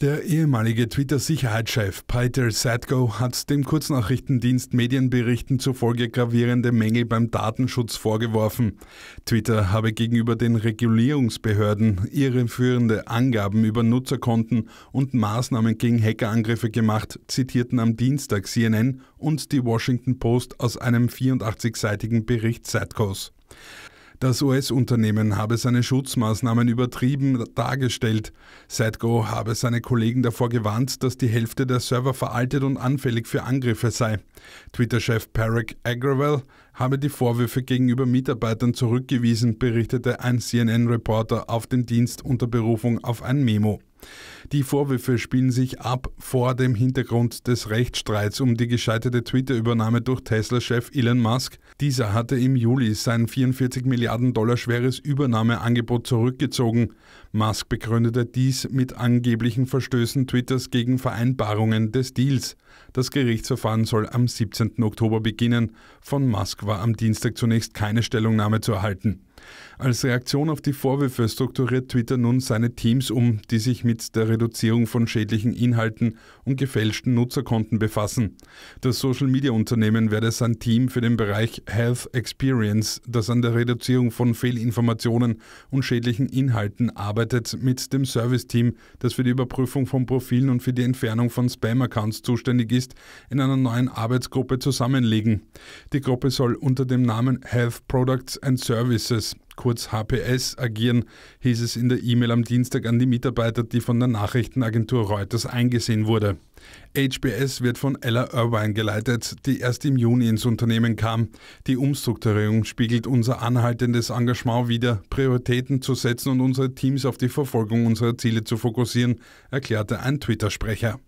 Der ehemalige Twitter-Sicherheitschef Peter Sadko hat dem Kurznachrichtendienst Medienberichten zufolge gravierende Mängel beim Datenschutz vorgeworfen. Twitter habe gegenüber den Regulierungsbehörden irreführende Angaben über Nutzerkonten und Maßnahmen gegen Hackerangriffe gemacht, zitierten am Dienstag CNN und die Washington Post aus einem 84-seitigen Bericht Sadkos. Das US-Unternehmen habe seine Schutzmaßnahmen übertrieben dargestellt. SetGo habe seine Kollegen davor gewarnt, dass die Hälfte der Server veraltet und anfällig für Angriffe sei. Twitter-Chef Parag Agrawal habe die Vorwürfe gegenüber Mitarbeitern zurückgewiesen, berichtete ein CNN-Reporter auf dem Dienst unter Berufung auf ein Memo. Die Vorwürfe spielen sich ab vor dem Hintergrund des Rechtsstreits um die gescheiterte Twitter-Übernahme durch Tesla-Chef Elon Musk. Dieser hatte im Juli sein 44 Milliarden Dollar schweres Übernahmeangebot zurückgezogen. Musk begründete dies mit angeblichen Verstößen Twitters gegen Vereinbarungen des Deals. Das Gerichtsverfahren soll am 17. Oktober beginnen. Von Musk war am Dienstag zunächst keine Stellungnahme zu erhalten. Als Reaktion auf die Vorwürfe strukturiert Twitter nun seine Teams um, die sich mit der Reduzierung von schädlichen Inhalten und gefälschten Nutzerkonten befassen. Das Social-Media-Unternehmen werde sein Team für den Bereich Health Experience, das an der Reduzierung von Fehlinformationen und schädlichen Inhalten arbeitet, mit dem Service-Team, das für die Überprüfung von Profilen und für die Entfernung von Spam-Accounts zuständig ist, in einer neuen Arbeitsgruppe zusammenlegen. Die Gruppe soll unter dem Namen Health Products and Services kurz HPS, agieren, hieß es in der E-Mail am Dienstag an die Mitarbeiter, die von der Nachrichtenagentur Reuters eingesehen wurde. HBS wird von Ella Irvine geleitet, die erst im Juni ins Unternehmen kam. Die Umstrukturierung spiegelt unser anhaltendes Engagement wider, Prioritäten zu setzen und unsere Teams auf die Verfolgung unserer Ziele zu fokussieren, erklärte ein Twitter-Sprecher.